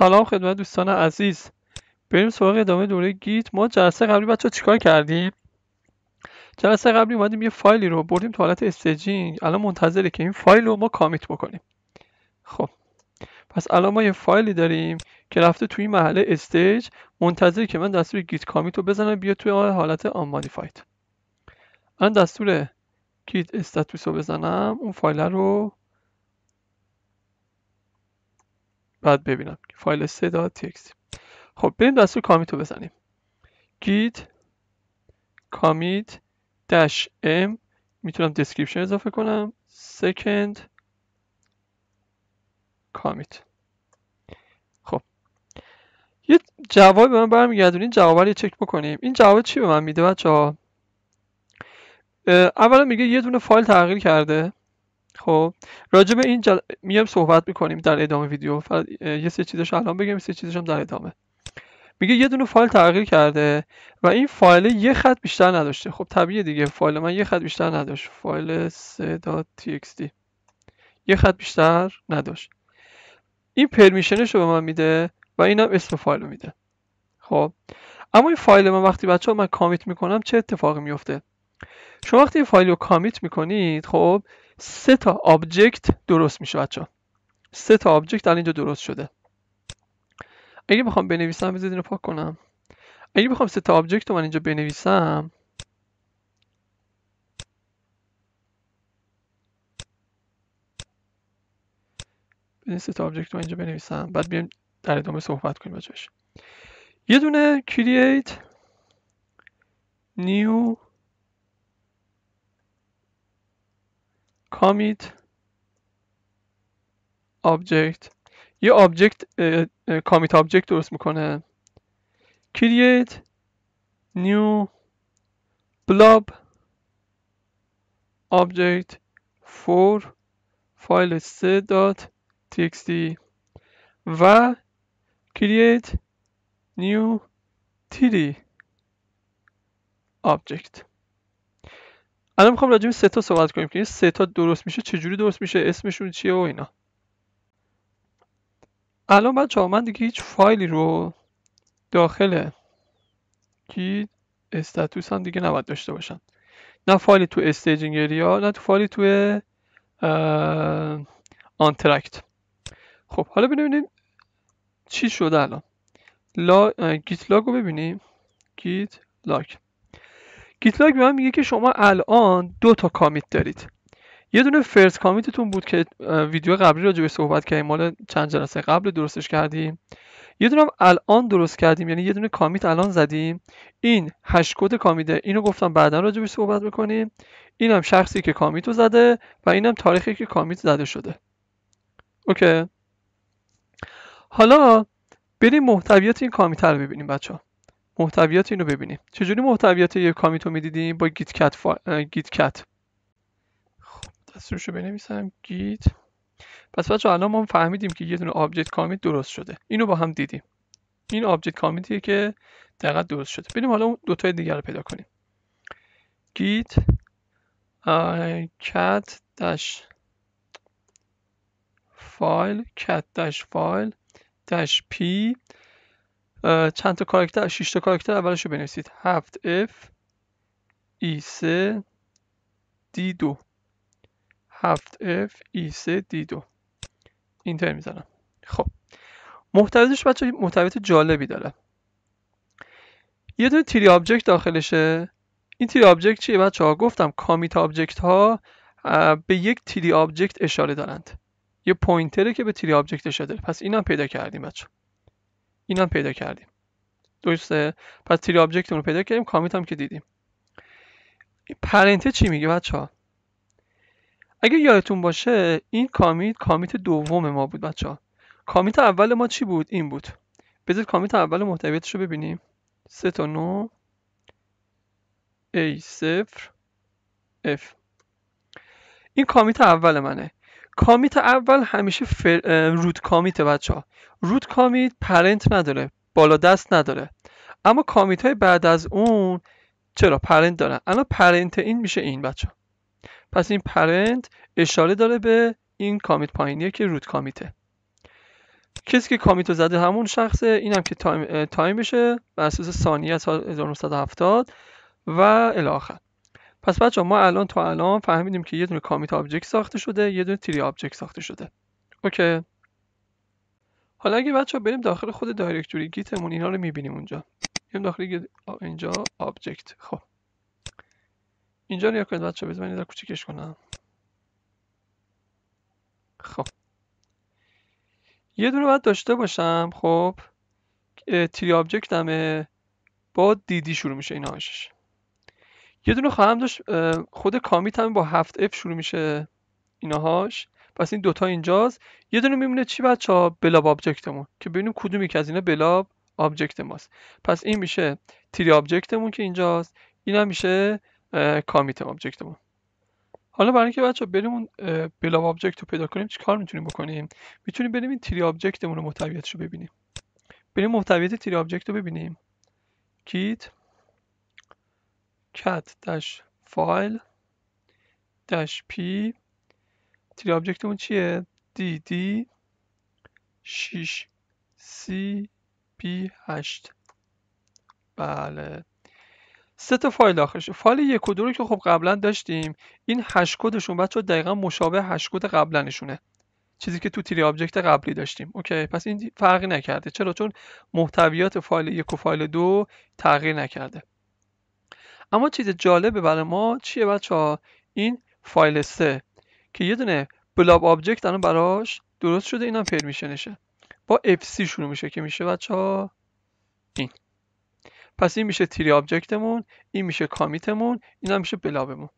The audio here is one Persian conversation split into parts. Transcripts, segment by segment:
سلام خدمت دوستان عزیز بریم سراغ ادامه دوره گیت ما جلسه قبلی بچه چیکار کردیم جلسه قبلی اومدیم یه فایلی رو بردیم تو حالت استیجینگ الان منتظره که این فایل رو ما کامیت بکنیم خب پس الان ما یه فایلی داریم که رفته توی محله استیج منتظره که من دستور گیت کامیت رو بزنم بیا توی حالت آن مانیفاید الان دستور گیت استاتوس رو بزنم اون فایل رو بعد ببینم فایل دا خب بریم دستور کامیت رو بزنیم git کامیت dash m میتونم دسکریپشن اضافه کنم second کامیت خب یه جواب به من این جواب رو چک بکنیم این جواب چی به من میده بچه ها اولا میگه یه دونه فایل تغییر کرده خب راجع به این جل... میام صحبت میکنیم در ادامه ویدیو فقط یه سه چیزش الان بگم سه چیزش هم در ادامه میگه یه دونه فایل تغییر کرده و این فایل یه خط بیشتر نداشته خب طبیعیه دیگه فایل من یه خط بیشتر نداشت فایل 3.txt یه خط بیشتر نداشت این پرمیشنش رو به من میده و اینم اسم فایل میده خب اما این فایل من وقتی بچه ها من کامیت میکنم چه اتفاقی میفته شما وقتی این فایل رو کامیت میکنید خب سه تا آبجکت درست میشه بچه سه تا آبجکت در اینجا درست شده اگه بخوام بنویسم بذارید اینو پاک کنم اگه بخوام سه تا آبجکت رو من اینجا بنویسم این سه تا آبجکت رو اینجا بنویسم بعد بیایم در ادامه صحبت کنیم بچش یه دونه create new Commit object. یه object کامیت object درست میکنه create new blob object for file سه و create new tree object الان میخوام راجع به سه تا صحبت کنیم که این سه تا درست میشه چجوری درست میشه اسمشون چیه و اینا الان بچه من دیگه هیچ فایلی رو داخل کی استاتوس هم دیگه نباید داشته باشن نه فایلی تو استیجینگ یا نه تو فایلی تو آنترکت خب حالا ببینیم چی شده الان لا... گیت لاگ رو ببینیم گیت لاگ گیتلاگ به من میگه که شما الان دو تا کامیت دارید یه دونه فرست کامیتتون بود که ویدیو قبلی راجع به صحبت کردیم مال چند جلسه قبل درستش کردیم یه دونه الان درست کردیم یعنی یه دونه کامیت الان زدیم این هش کد کامیته اینو گفتم بعدا راجع به صحبت میکنیم هم شخصی که کامیت رو زده و این هم تاریخی که کامیت زده شده اوکی حالا بریم محتویات این کامیت رو ببینیم بچه محتویات اینو ببینیم چجوری محتویات یک کامیت رو میدیدیم با گیت کت, فا... گیت کت. خب دستورش رو بنویسم گیت پس بچه الان ما فهمیدیم که یه دونه آبجکت کامیت درست شده اینو با هم دیدیم این آبجکت کامیتیه که دقیق درست شده بریم حالا اون دوتای دیگر رو پیدا کنیم گیت کت داش فایل کت داش فایل داش پی چند تا کاراکتر 6 تا کاراکتر اولش رو بنویسید 7 F E3 D2 7 F E3 D2 اینتر میزنم خب محتویاتش بچه محتویات جالبی داره یه دونه تیری آبجکت داخلشه این تیری آبجکت چیه بچه ها گفتم کامیت آبجکت ها به یک تیری آبجکت اشاره دارند یه پوینتره که به تری آبجکت اشاره داره پس اینم پیدا کردیم بچه هم پیدا کردیم درسته پس تری آبجکت رو پیدا کردیم کامیت هم که دیدیم پرنته چی میگه بچه ها اگه یادتون باشه این کامیت کامیت دوم ما بود بچه ها کامیت اول ما چی بود این بود بذار کامیت اول محتویتش رو ببینیم 3 تا نو A 0 F این کامیت اول منه کامیت اول همیشه فر... روت کامیت بچه ها روت کامیت پرنت نداره بالا دست نداره اما کامیت های بعد از اون چرا پرنت دارن الان پرنت این میشه این بچه ها. پس این پرنت اشاره داره به این کامیت پایینیه که روت کامیته کسی که کامیت رو زده همون شخصه این هم که تایم, تایم میشه بر اساس ثانیه 1970 و الی پس بچه ما الان تا الان فهمیدیم که یه دونه کامیت آبجکت ساخته شده یه دونه تری آبجکت ساخته شده اوکی حالا اگه بچه ها بریم داخل خود دایرکتوری گیتمون اینا رو میبینیم اونجا بریم داخل اینجا آبجکت خب اینجا رو کنید بچه بذار کوچیکش کنم خب یه دونه باید داشته باشم خب تری آبجکت همه با دیدی شروع میشه این یه دونه خواهم داشت خود کامیت با هفت اف شروع میشه ایناهاش پس این دوتا اینجاست یه دونه میمونه چی بچه ها بلاب آبجکتمون که ببینیم کدومی که از اینا بلاب آبجکت ماست پس این میشه تری آبجکتمون که اینجاست این هم میشه کامیت آبجکتمون حالا برای اینکه بچه بریم اون بلاب آبجکت رو پیدا کنیم چیکار میتونیم بکنیم میتونیم بریم این تری آبجکتمون رو محتویتش رو ببینیم بریم محتویت تری آبجکت رو ببینیم کیت cat-file p تری آبجکتمون چیه dd 6 cp8 بله سه تا فایل آخرش. فایل یک و دو رو که خب قبلا داشتیم این هش کدشون بچه دقیقا مشابه هش کد نشونه چیزی که تو تری آبجکت قبلی داشتیم اوکی پس این فرقی نکرده چرا چون محتویات فایل یک و فایل دو تغییر نکرده اما چیز جالبه برای ما چیه بچه ها این فایل سه که یه دونه بلاب آبجکت الان براش درست شده میشه پرمیشنشه با سی شروع میشه که میشه بچه ها این پس این میشه تیری آبجکتمون این میشه کامیتمون این هم میشه بلابمون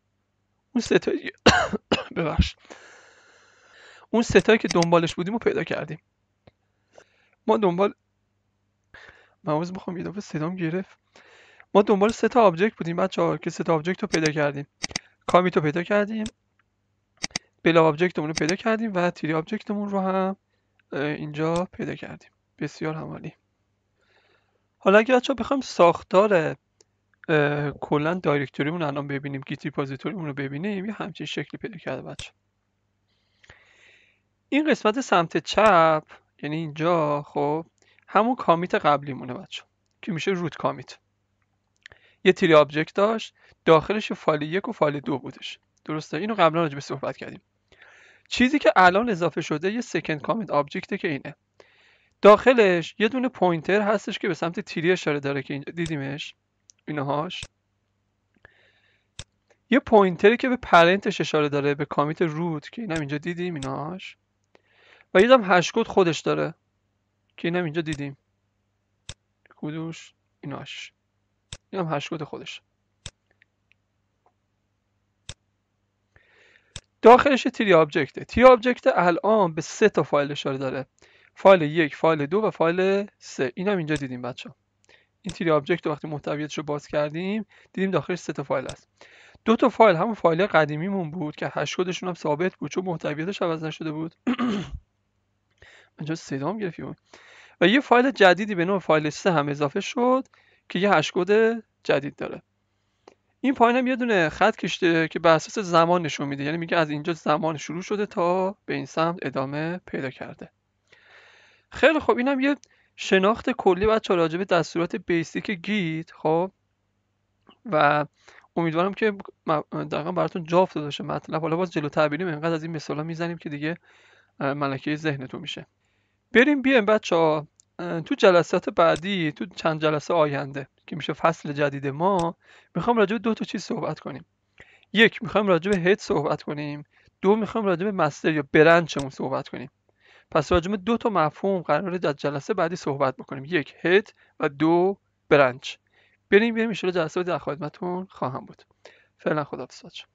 اون ستایی ببخش اون تایی که دنبالش بودیم رو پیدا کردیم ما دنبال من میخوام یه دفعه صدام گرفت ما دنبال سه تا آبجکت بودیم بچه که سه تا آبجکت رو پیدا کردیم کامیت رو پیدا کردیم بلا آبجکتمون رو پیدا کردیم و تیری آبجکتمون رو هم اینجا پیدا کردیم بسیار همالی حالا اگه بچه ها بخوایم ساختار کلا دایرکتوریمون الان ببینیم گیت ریپوزیتوریمون رو ببینیم یه همچین شکلی پیدا کرده بچه این قسمت سمت چپ یعنی اینجا خب همون کامیت قبلیمونه بچه که میشه روت کامیت یه تری آبجکت داشت داخلش فایل یک و فایل دو بودش درسته اینو قبلا راجع به صحبت کردیم چیزی که الان اضافه شده یه سکند کامنت آبجکت که اینه داخلش یه دونه پوینتر هستش که به سمت تیری اشاره داره که اینجا دیدیمش اینهاش یه پوینتری که به پرنتش اشاره داره به کامیت روت که اینم اینجا دیدیم اینهاش و یه دم هشکد خودش داره که اینم اینجا دیدیم کدوش ایناش این هم هشکوت خودش داخلش تری آبجکته تری آبجکت الان به سه تا فایل اشاره داره فایل یک فایل دو و فایل سه این هم اینجا دیدیم بچه این تری آبجکت وقتی محتویتش رو باز کردیم دیدیم داخلش سه تا فایل است دو تا فایل همون فایل قدیمیمون بود که هش هم ثابت بود چون محتویاتش عوض نشده بود اینجا صدام گرفتی گرفیم و یه فایل جدیدی به نام فایل سه هم اضافه شد که یه هشکد جدید داره این پایین هم یه دونه خط کشیده که بر اساس زمان نشون میده یعنی میگه از اینجا زمان شروع شده تا به این سمت ادامه پیدا کرده خیلی خب اینم یه شناخت کلی بچه راجع به دستورات بیسیک گیت خب و امیدوارم که دقیقا براتون جا افتاده باشه مطلب حالا باز جلو تبیریم انقدر از این مثالا میزنیم که دیگه ملکه ذهنتون میشه بریم بیایم بچه تو جلسات بعدی تو چند جلسه آینده که میشه فصل جدید ما میخوام راجع به دو تا چیز صحبت کنیم یک میخوام راجع به هد صحبت کنیم دو میخوام راجع به مستر یا برنچمون صحبت کنیم پس راجع به دو تا مفهوم قرار در جلسه بعدی صحبت بکنیم یک هد و دو برنچ بریم بریم ان جلسه در خدمتتون خواهم بود فعلا خداحافظ